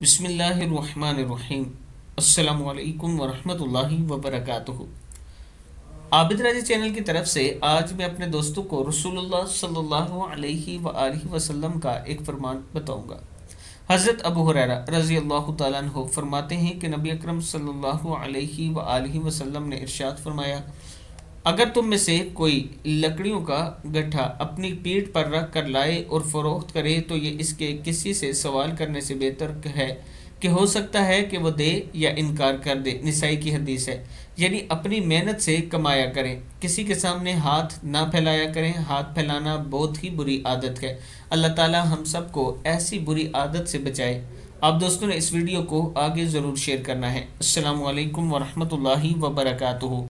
بسم اللہ الرحمن الرحیم السلام علیکم ورحمۃ اللہ وبرکاتہ عابد راجی چینل کی طرف سے آج میں اپنے دوستوں کو رسول اللہ صلی اللہ علیہ وآلہ وسلم کا ایک فرمان بتاؤں گا حضرت ابو حریرہ رضی اللہ تعالیٰ عنہ فرماتے ہیں کہ نبی اکرم صلی اللہ علیہ وآلہ وسلم نے ارشاد فرمایا अगर तुम में से कोई लकड़ियों का गट्ठा अपनी पीठ पर रख कर लाए और फरोख्त करे तो ये इसके किसी से सवाल करने से बेहतर है कि हो सकता है कि वो दे या इनकार कर दे निसाई की हदीस है यानी अपनी मेहनत से कमाया करें किसी के सामने हाथ ना फैलाया करें हाथ फैलाना बहुत ही बुरी आदत है अल्लाह ताला हम सबको ऐसी बुरी आदत से बचाए आप दोस्तों ने इस वीडियो को आगे ज़रूर शेयर करना है अल्लाम वरहमल वर्का